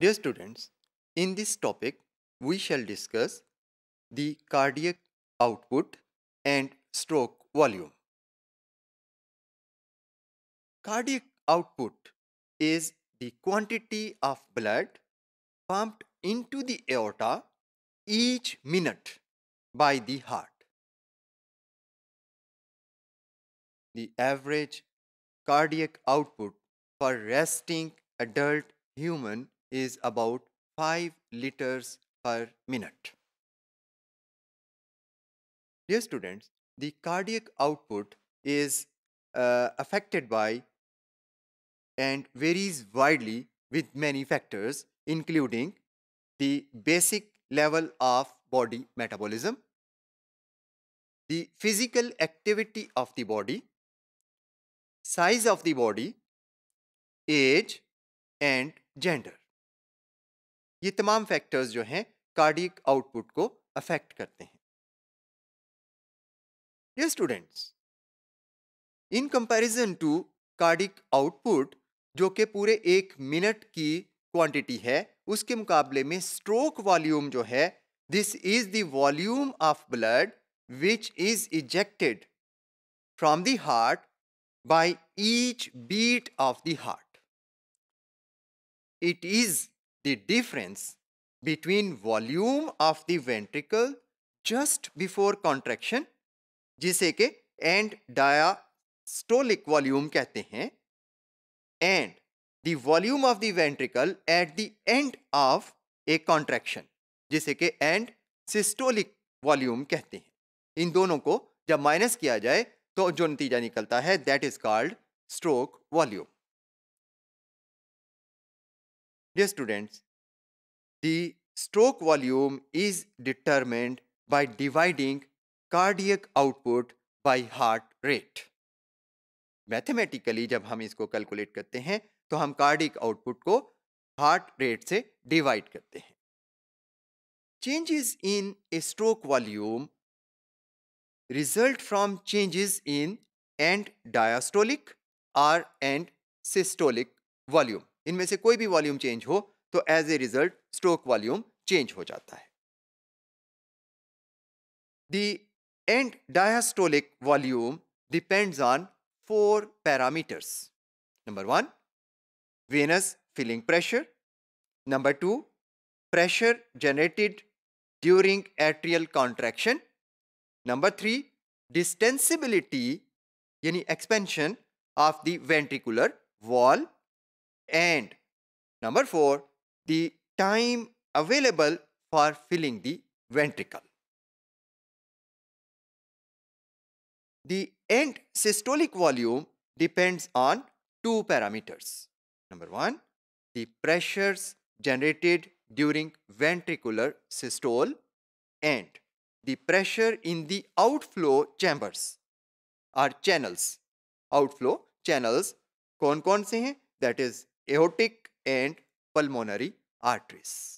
Dear students, in this topic, we shall discuss the cardiac output and stroke volume. Cardiac output is the quantity of blood pumped into the aorta each minute by the heart. The average cardiac output for resting adult human is about 5 liters per minute. Dear students, the cardiac output is uh, affected by and varies widely with many factors including the basic level of body metabolism, the physical activity of the body, size of the body, age and gender. ये तमाम factors जो हैं cardiac output को affect करते हैं ये students in comparison to cardiac output जो कि पूरे एक मिनट की क्वांटिटी है उसके मुकाबले में स्ट्रोक वॉल्यूम जो है this is the volume of blood which is ejected from the heart by each beat of the heart it is the difference between volume of the ventricle just before contraction जिसे के and diastolic volume कहते हैं and the volume of the ventricle at the end of a contraction जिसे के end systolic volume कहते हैं इन दोनों को जब माइनस किया जाए तो जो नतीजा निकलता है that is called stroke volume Dear students, the stroke volume is determined by dividing cardiac output by heart rate. mathematically जब हम इसको calculate करते हैं तो हम cardiac output को heart rate से divide करते हैं changes in a stroke volume result from changes in end diastolic or end systolic volume. इनमें से कोई भी वॉल्यूम चेंज हो तो as a result stroke volume change हो जाता है the end diastolic volume depends on four parameters number one venous filling pressure number two pressure generated during atrial contraction number three distensibility यानी expansion of the ventricular wall and number 4 the time available for filling the ventricle. The end systolic volume depends on two parameters. Number 1 the pressures generated during ventricular systole and the pressure in the outflow chambers are channels. Outflow channels कौन कौन से aortic and pulmonary arteries.